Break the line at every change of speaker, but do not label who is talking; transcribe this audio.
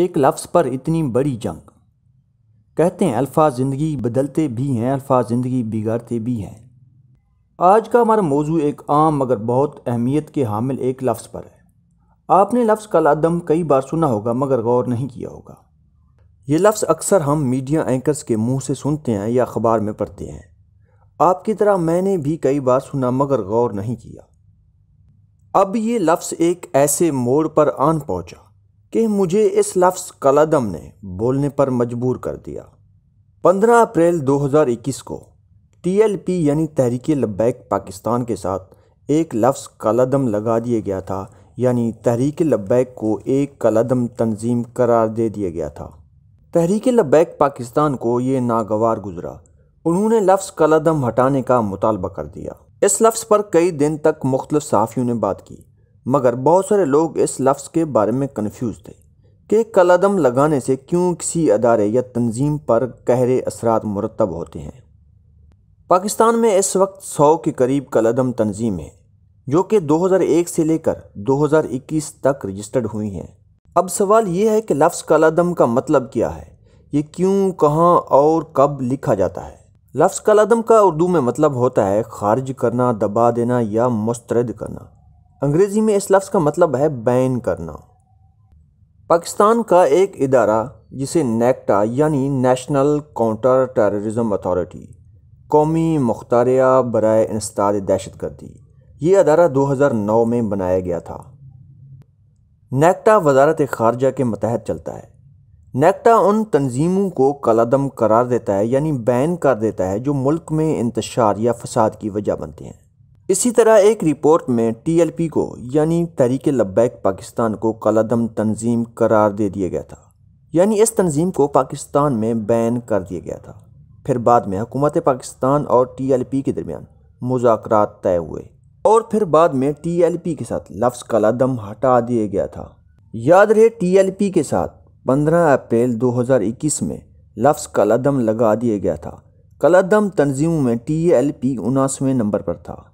एक लफ्ज़ पर इतनी बड़ी जंग कहते हैं अल्फाज ज़िंदगी बदलते भी हैं अल्फाज ज़िंदगी बिगाड़ते भी हैं आज का हमारा मौजू एक आम मगर बहुत अहमियत के हामिल एक लफ्ज़ पर है आपने लफ्ज़ का लदम कई बार सुना होगा मगर गौर नहीं किया होगा ये लफ्ज़ अक्सर हम मीडिया एंकर्स के मुंह से सुनते हैं या अखबार में पढ़ते हैं आपकी तरह मैंने भी कई बार सुना मगर गौर नहीं किया अब ये लफ्ज़ एक ऐसे मोड़ पर आन पहुंचा कि मुझे इस लफ्स कलादम ने बोलने पर मजबूर कर दिया 15 अप्रैल 2021 को टीएलपी यानी तहरीक लब्बैक पाकिस्तान के साथ एक लफ्स कलादम लगा दिया गया था यानी तहरीक लब्बैक को एक कलादम तंजीम करार दे दिया गया था तहरीक लब्बैक पाकिस्तान को ये नागवार गुजरा उन्होंने लफ्स कलादम हटाने का मुतालबा कर दिया इस लफ्स पर कई दिन तक मुख्तलिफ़ियों सहाफ़ियों ने बात की मगर बहुत सारे लोग इस लफ्ज़ के बारे में कन्फ्यूज थे कि कलदम लगाने से क्यों किसी अदारे या तंजीम पर गहरे असरा मुरतब होते हैं पाकिस्तान में इस वक्त सौ के करीब कलदम तंजीम है जो कि 2001 से लेकर 2021 तक रजिस्टर्ड हुई हैं अब सवाल ये है कि लफ्ज़ कलदम का मतलब क्या है ये क्यों कहाँ और कब लिखा जाता है लफ्ज़ कलदम का उर्दू में मतलब होता है खारिज करना दबा देना या मुस्तरद करना अंग्रेज़ी में इस लफ्ज़ का मतलब है बैन करना पाकिस्तान का एक इदारा जिसे नेक्टा यानी नेशनल काउंटर टेररिज्म अथॉरिटी कौमी मुख्तारिया बरए इंसदाद दहशत गर्दी ये अदारा 2009 में बनाया गया था नेक्टा वजारत खारजा के मतहत चलता है नेक्टा उन तंजीमों को कलादम करार देता है यानी बैन कर देता है जो मुल्क में इंतशार या फसाद की वजह बनते हैं इसी तरह एक रिपोर्ट में टीएलपी को यानी तहरीक लब्बैक पाकिस्तान को कलादम तंजीम करार दे दिया गया था यानी इस तंजीम को पाकिस्तान में बैन कर दिया गया था फिर बाद में हुकूमत पाकिस्तान और टीएलपी के दरमियान मुजाकर तय हुए और फिर बाद में टीएलपी के साथ लफ्ज़ कलादम हटा दिया गया था याद रहे पी के साथ पंद्रह अप्रैल इक्कीस में लफ्ज़ कलादम लगा दिया गया था कलादम तंजीमों में टी एल पी उनासवें नंबर पर था